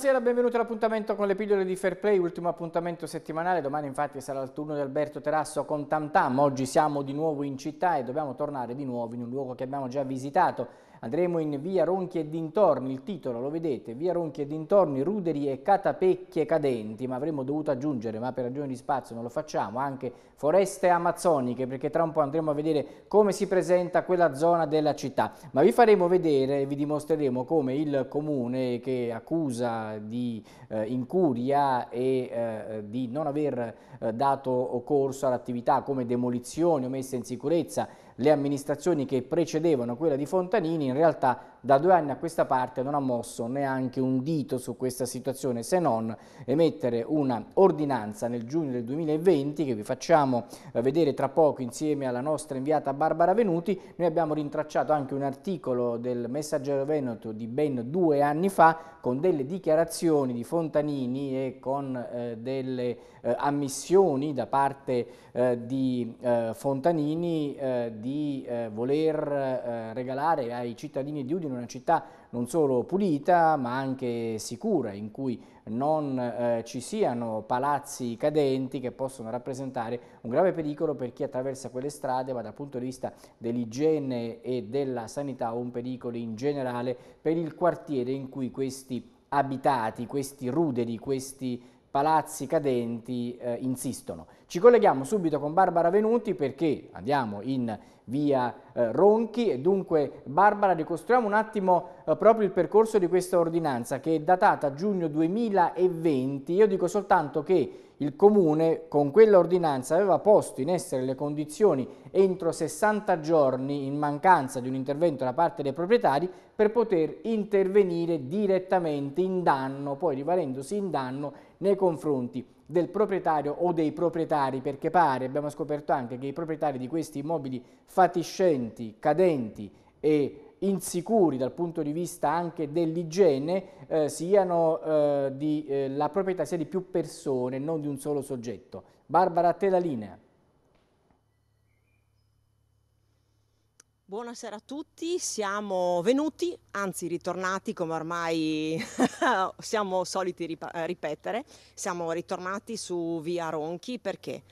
Buonasera, benvenuti all'appuntamento con le pillole di Fair Play, ultimo appuntamento settimanale, domani infatti sarà il turno di Alberto Terasso con Tamtam, oggi siamo di nuovo in città e dobbiamo tornare di nuovo in un luogo che abbiamo già visitato Andremo in Via Ronchi e dintorni, il titolo lo vedete, Via Ronchi e dintorni, ruderi e catapecchie cadenti, ma avremmo dovuto aggiungere, ma per ragioni di spazio non lo facciamo, anche foreste amazzoniche, perché tra un po' andremo a vedere come si presenta quella zona della città. Ma vi faremo vedere, e vi dimostreremo come il comune che accusa di eh, incuria e eh, di non aver eh, dato corso all'attività come demolizioni o messa in sicurezza le amministrazioni che precedevano quella di Fontanini, in realtà da due anni a questa parte non ha mosso neanche un dito su questa situazione, se non emettere una ordinanza nel giugno del 2020 che vi facciamo eh, vedere tra poco insieme alla nostra inviata Barbara Venuti. Noi abbiamo rintracciato anche un articolo del Messaggero Veneto di ben due anni fa con delle dichiarazioni di Fontanini e con eh, delle eh, ammissioni da parte eh, di eh, Fontanini eh, di di eh, voler eh, regalare ai cittadini di Udine una città non solo pulita ma anche sicura, in cui non eh, ci siano palazzi cadenti che possono rappresentare un grave pericolo per chi attraversa quelle strade, ma dal punto di vista dell'igiene e della sanità un pericolo in generale per il quartiere in cui questi abitati, questi ruderi, questi palazzi cadenti eh, insistono. Ci colleghiamo subito con Barbara Venuti perché andiamo in via eh, Ronchi e dunque Barbara ricostruiamo un attimo eh, proprio il percorso di questa ordinanza che è datata giugno 2020. Io dico soltanto che il Comune con quell'ordinanza aveva posto in essere le condizioni entro 60 giorni in mancanza di un intervento da parte dei proprietari per poter intervenire direttamente in danno, poi rivalendosi in danno nei confronti del proprietario o dei proprietari, perché pare, abbiamo scoperto anche che i proprietari di questi immobili fatiscenti, cadenti e insicuri dal punto di vista anche dell'igiene eh, siano eh, di, eh, la proprietà sia di più persone, non di un solo soggetto. Barbara, a te la linea. Buonasera a tutti, siamo venuti, anzi ritornati come ormai siamo soliti eh, ripetere, siamo ritornati su via Ronchi perché?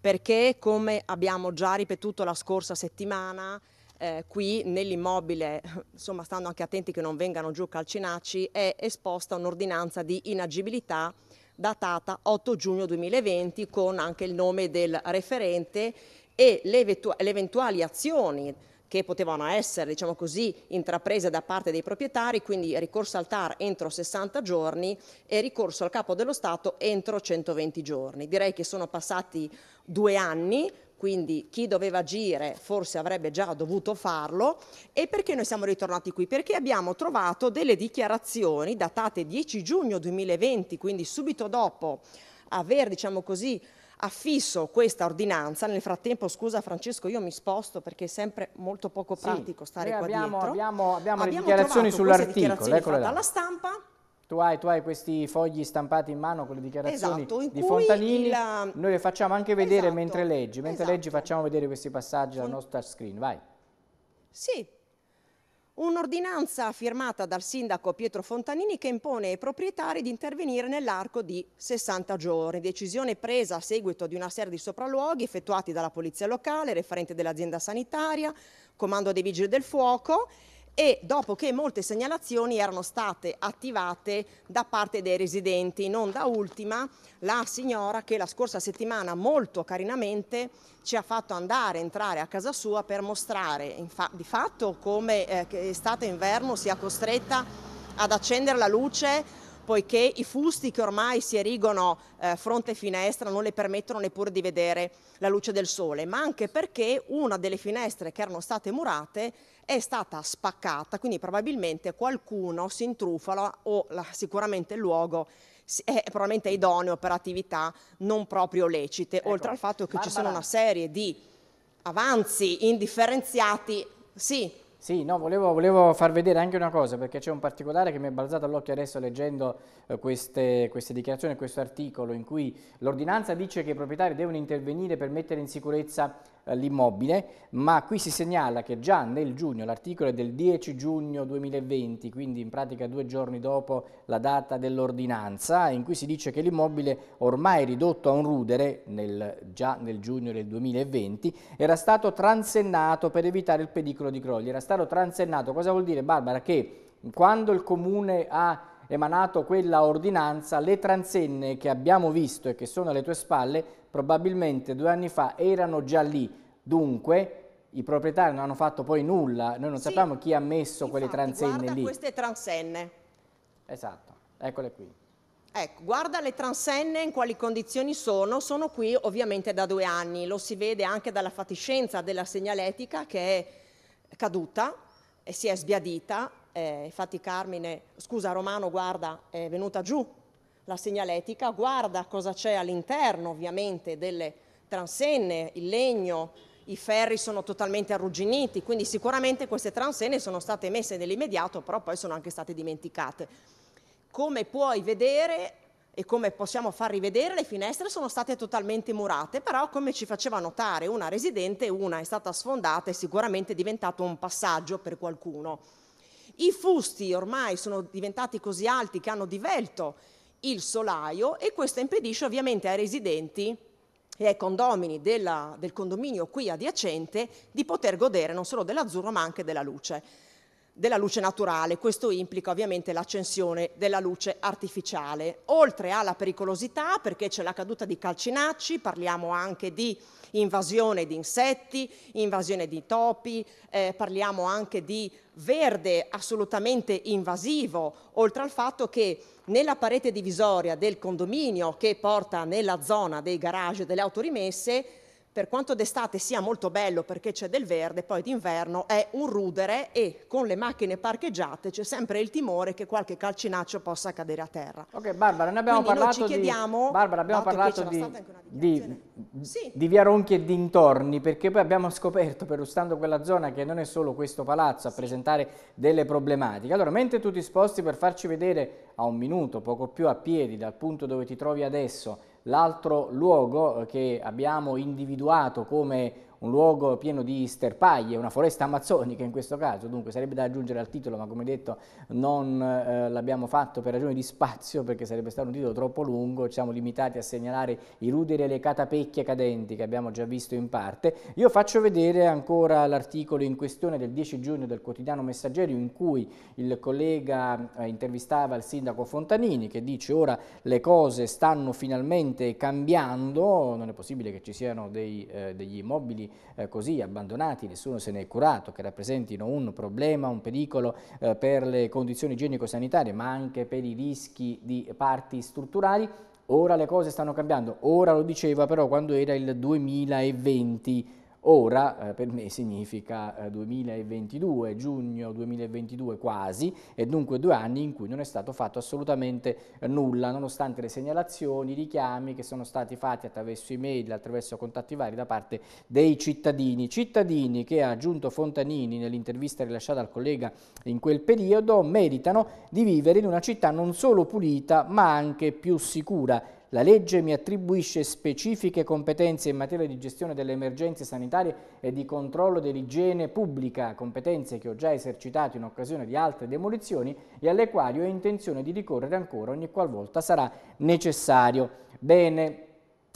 Perché come abbiamo già ripetuto la scorsa settimana eh, qui nell'immobile, insomma stanno anche attenti che non vengano giù calcinacci, è esposta un'ordinanza di inagibilità datata 8 giugno 2020 con anche il nome del referente e le, le eventuali azioni che potevano essere, diciamo così, intraprese da parte dei proprietari, quindi ricorso al TAR entro 60 giorni e ricorso al Capo dello Stato entro 120 giorni. Direi che sono passati due anni, quindi chi doveva agire forse avrebbe già dovuto farlo. E perché noi siamo ritornati qui? Perché abbiamo trovato delle dichiarazioni datate 10 giugno 2020, quindi subito dopo aver, diciamo così, affisso questa ordinanza. Nel frattempo, scusa Francesco, io mi sposto perché è sempre molto poco pratico sì, stare qua abbiamo, dietro. Abbiamo, abbiamo, abbiamo le dichiarazioni sull'articolo. Eccola là. Alla stampa tu hai, tu hai, questi fogli stampati in mano con le dichiarazioni esatto, di Fontanini, la... noi le facciamo anche vedere esatto, mentre leggi, mentre esatto. leggi facciamo vedere questi passaggi Fon... dal nostro touchscreen, vai. Sì, un'ordinanza firmata dal sindaco Pietro Fontanini che impone ai proprietari di intervenire nell'arco di 60 giorni, decisione presa a seguito di una serie di sopralluoghi effettuati dalla polizia locale, referente dell'azienda sanitaria, comando dei vigili del fuoco, e e dopo che molte segnalazioni erano state attivate da parte dei residenti. Non da ultima la signora che la scorsa settimana molto carinamente ci ha fatto andare, entrare a casa sua per mostrare fa di fatto come eh, estate e inverno sia costretta ad accendere la luce poiché i fusti che ormai si erigono eh, fronte e finestra non le permettono neppure di vedere la luce del sole, ma anche perché una delle finestre che erano state murate è stata spaccata, quindi probabilmente qualcuno si intrufala o la, sicuramente il luogo è probabilmente idoneo per attività non proprio lecite, ecco. oltre al fatto che Barbara. ci sono una serie di avanzi indifferenziati, sì, sì, no, volevo, volevo, far vedere anche una cosa, perché c'è un particolare che mi è balzato all'occhio adesso leggendo eh, queste, queste, dichiarazioni, questo articolo, in cui l'ordinanza dice che i proprietari devono intervenire per mettere in sicurezza l'immobile, ma qui si segnala che già nel giugno, l'articolo è del 10 giugno 2020, quindi in pratica due giorni dopo la data dell'ordinanza, in cui si dice che l'immobile ormai ridotto a un rudere, nel, già nel giugno del 2020, era stato transennato per evitare il pericolo di crolli. Era stato transennato, cosa vuol dire Barbara? Che quando il comune ha emanato quella ordinanza, le transenne che abbiamo visto e che sono alle tue spalle probabilmente due anni fa erano già lì. Dunque, i proprietari non hanno fatto poi nulla, noi non sì, sappiamo chi ha messo infatti, quelle transenne lì. Guarda queste transenne. Esatto, eccole qui. Ecco, guarda le transenne in quali condizioni sono, sono qui ovviamente da due anni, lo si vede anche dalla fatiscenza della segnaletica che è caduta e si è sbiadita eh, infatti Carmine, scusa Romano, guarda, è venuta giù la segnaletica, guarda cosa c'è all'interno ovviamente delle transenne, il legno, i ferri sono totalmente arrugginiti, quindi sicuramente queste transenne sono state messe nell'immediato, però poi sono anche state dimenticate. Come puoi vedere e come possiamo far rivedere, le finestre sono state totalmente murate, però come ci faceva notare una residente, una è stata sfondata e sicuramente è diventato un passaggio per qualcuno. I fusti ormai sono diventati così alti che hanno divelto il solaio e questo impedisce ovviamente ai residenti e ai condomini della, del condominio qui adiacente di poter godere non solo dell'azzurro ma anche della luce della luce naturale, questo implica ovviamente l'accensione della luce artificiale. Oltre alla pericolosità, perché c'è la caduta di calcinacci, parliamo anche di invasione di insetti, invasione di topi, eh, parliamo anche di verde assolutamente invasivo, oltre al fatto che nella parete divisoria del condominio che porta nella zona dei garage e delle autorimesse per quanto d'estate sia molto bello perché c'è del verde, poi d'inverno è un rudere e con le macchine parcheggiate c'è sempre il timore che qualche calcinaccio possa cadere a terra. Ok Barbara, ne abbiamo Quindi parlato, di, Barbara, abbiamo parlato di, di, sì. di, Via Ronchi e dintorni perché poi abbiamo scoperto perlustrando quella zona che non è solo questo palazzo a sì. presentare delle problematiche. Allora, mentre tu ti sposti per farci vedere a un minuto, poco più a piedi, dal punto dove ti trovi adesso, L'altro luogo eh, che abbiamo individuato come un luogo pieno di sterpaglie, una foresta amazzonica in questo caso, dunque sarebbe da aggiungere al titolo, ma come detto non eh, l'abbiamo fatto per ragioni di spazio, perché sarebbe stato un titolo troppo lungo, ci siamo limitati a segnalare i ruderi e le catapecchie cadenti che abbiamo già visto in parte. Io faccio vedere ancora l'articolo in questione del 10 giugno del quotidiano Messaggero in cui il collega eh, intervistava il sindaco Fontanini che dice ora le cose stanno finalmente cambiando, non è possibile che ci siano dei, eh, degli immobili eh, così abbandonati, nessuno se ne è curato, che rappresentino un problema, un pericolo eh, per le condizioni igienico-sanitarie, ma anche per i rischi di parti strutturali, ora le cose stanno cambiando, ora lo diceva però quando era il 2020, Ora eh, per me significa eh, 2022, giugno 2022 quasi, e dunque due anni in cui non è stato fatto assolutamente eh, nulla, nonostante le segnalazioni, i richiami che sono stati fatti attraverso email, attraverso contatti vari da parte dei cittadini. Cittadini che ha aggiunto Fontanini nell'intervista rilasciata al collega in quel periodo meritano di vivere in una città non solo pulita ma anche più sicura la legge mi attribuisce specifiche competenze in materia di gestione delle emergenze sanitarie e di controllo dell'igiene pubblica, competenze che ho già esercitato in occasione di altre demolizioni e alle quali ho intenzione di ricorrere ancora ogni qualvolta sarà necessario. Bene,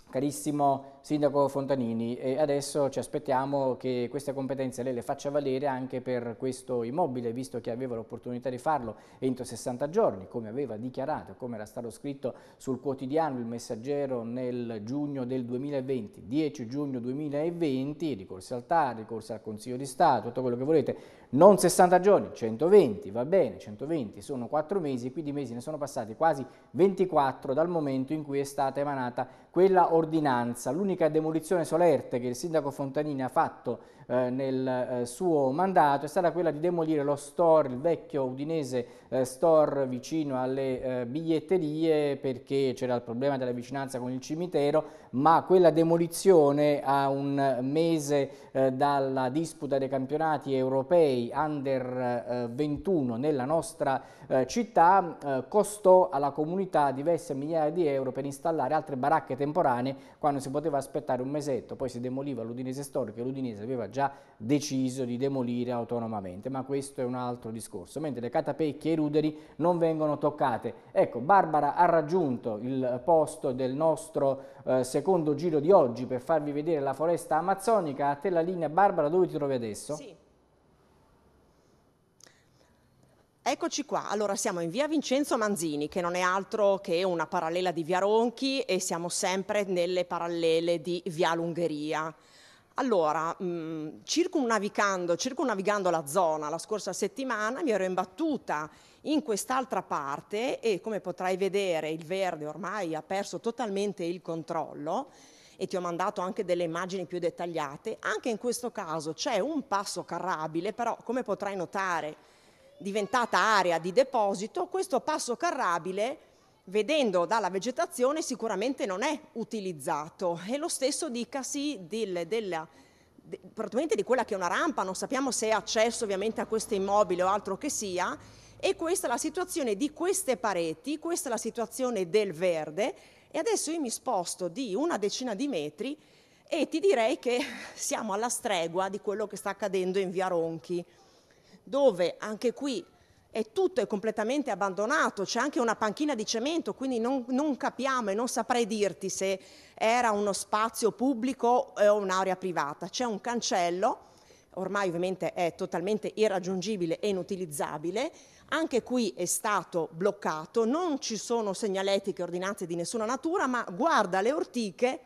carissimo Sindaco Fontanini, e adesso ci aspettiamo che queste competenze lei le faccia valere anche per questo immobile, visto che aveva l'opportunità di farlo entro 60 giorni, come aveva dichiarato, come era stato scritto sul quotidiano Il Messaggero nel giugno del 2020, 10 giugno 2020, ricorsi al TAR, ricorsi al Consiglio di Stato, tutto quello che volete, non 60 giorni, 120, va bene, 120 sono 4 mesi, qui di mesi ne sono passati quasi 24 dal momento in cui è stata emanata quella ordinanza, l'unica l'unica demolizione solerte che il sindaco Fontanini ha fatto eh, nel eh, suo mandato è stata quella di demolire lo store, il vecchio udinese eh, store vicino alle eh, biglietterie perché c'era il problema della vicinanza con il cimitero, ma quella demolizione a un mese eh, dalla disputa dei campionati europei under 21 eh, nella nostra città costò alla comunità diverse migliaia di euro per installare altre baracche temporanee quando si poteva doveva aspettare un mesetto, poi si demoliva l'Udinese storica, l'Udinese aveva già deciso di demolire autonomamente, ma questo è un altro discorso, mentre le catapecchie e i ruderi non vengono toccate. Ecco, Barbara ha raggiunto il posto del nostro eh, secondo giro di oggi per farvi vedere la foresta amazzonica, a te la linea Barbara dove ti trovi adesso? Sì. Eccoci qua, allora siamo in via Vincenzo Manzini, che non è altro che una parallela di via Ronchi e siamo sempre nelle parallele di via Lungheria. Allora, mh, mm, circumnavigando, circumnavigando la zona la scorsa settimana mi ero imbattuta in quest'altra parte e come potrai vedere il verde ormai ha perso totalmente il controllo e ti ho mandato anche delle immagini più dettagliate. Anche in questo caso c'è un passo carrabile, però come potrai notare diventata area di deposito, questo passo carrabile, vedendo dalla vegetazione, sicuramente non è utilizzato. E lo stesso dicasi del, della, de, praticamente di quella che è una rampa, non sappiamo se è accesso ovviamente a questo immobile o altro che sia, e questa è la situazione di queste pareti, questa è la situazione del verde e adesso io mi sposto di una decina di metri e ti direi che siamo alla stregua di quello che sta accadendo in via Ronchi dove anche qui è tutto è completamente abbandonato, c'è anche una panchina di cemento, quindi non, non, capiamo e non saprei dirti se era uno spazio pubblico eh, o un'area privata. C'è un cancello, ormai ovviamente è totalmente irraggiungibile e inutilizzabile, anche qui è stato bloccato, non ci sono segnaletiche, ordinanze di nessuna natura, ma guarda le ortiche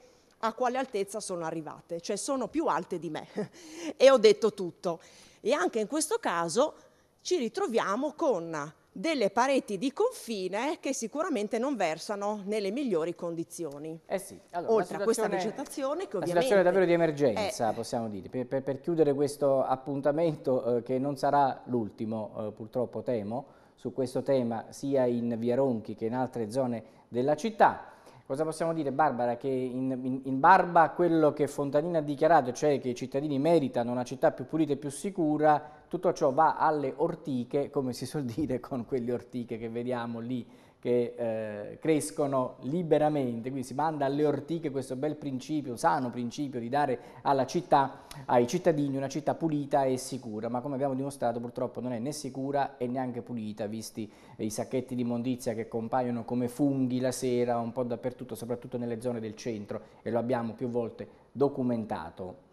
a quale altezza sono arrivate, cioè sono più alte di me e ho detto tutto. E anche in questo caso ci ritroviamo con delle pareti di confine che sicuramente non versano nelle migliori condizioni. Eh sì, allora, Oltre a questa vegetazione che ovviamente... La situazione è davvero di emergenza, è... Eh. possiamo dire, per, per, per, chiudere questo appuntamento eh, che non sarà l'ultimo, eh, purtroppo temo, su questo tema sia in Via Ronchi che in altre zone della città. Cosa possiamo dire, Barbara? Che in, in, in barba quello che Fontanina ha dichiarato, cioè che i cittadini meritano una città più pulita e più sicura, tutto ciò va alle ortiche, come si suol dire con quelle ortiche che vediamo lì che eh, crescono liberamente, quindi si manda alle ortiche questo bel principio, sano principio di dare alla città, ai cittadini una città pulita e sicura, ma come abbiamo dimostrato purtroppo non è né sicura e neanche pulita, visti i sacchetti di immondizia che compaiono come funghi la sera un po' dappertutto, soprattutto nelle zone del centro e lo abbiamo più volte documentato.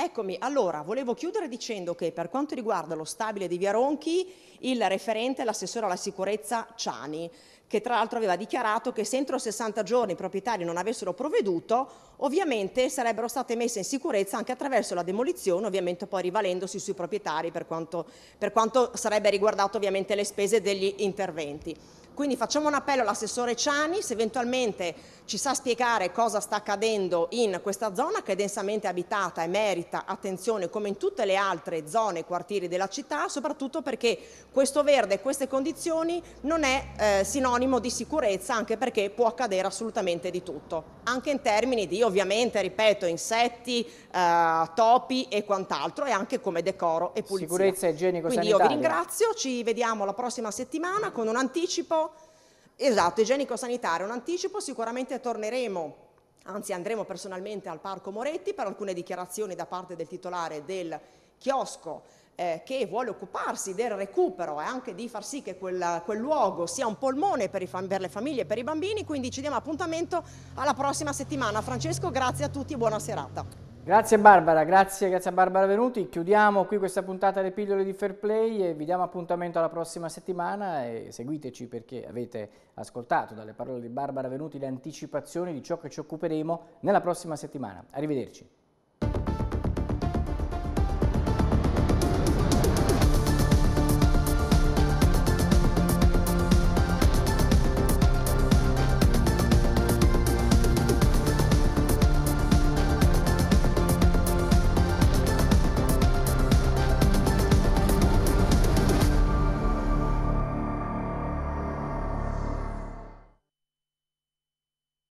Eccomi, allora volevo chiudere dicendo che per quanto riguarda lo stabile di Via Ronchi, il referente è l'assessore alla sicurezza Ciani, che tra l'altro aveva dichiarato che se entro 60 giorni i proprietari non avessero provveduto, ovviamente sarebbero state messe in sicurezza anche attraverso la demolizione, ovviamente poi rivalendosi sui proprietari per quanto, per quanto sarebbe riguardato ovviamente le spese degli interventi. Quindi facciamo un appello all'assessore Ciani se eventualmente ci sa spiegare cosa sta accadendo in questa zona che è densamente abitata e merita attenzione come in tutte le altre zone e quartieri della città, soprattutto perché questo verde e queste condizioni non è eh, sinonimo di sicurezza anche perché può accadere assolutamente di tutto, anche in termini di ovviamente, ripeto, insetti, eh, topi e quant'altro e anche come decoro e pulizia. Sicurezza igienico-sanitaria. Quindi io vi ringrazio, ci vediamo la prossima settimana con un anticipo Esatto, igienico-sanitario, un anticipo, sicuramente torneremo anzi andremo personalmente al Parco Moretti per alcune dichiarazioni da parte del titolare del chiosco eh, che vuole occuparsi del recupero e anche di far sì che quel, quel luogo sia un polmone per, i, per, le famiglie e per i bambini, quindi ci diamo appuntamento alla prossima settimana. Francesco, grazie a tutti e buona serata. Grazie Barbara, grazie, grazie a Barbara Venuti. Chiudiamo qui questa puntata delle pillole di Fair Play e vi diamo appuntamento alla prossima settimana e seguiteci perché avete ascoltato dalle parole di Barbara Venuti le anticipazioni di ciò che ci occuperemo nella prossima settimana. Arrivederci.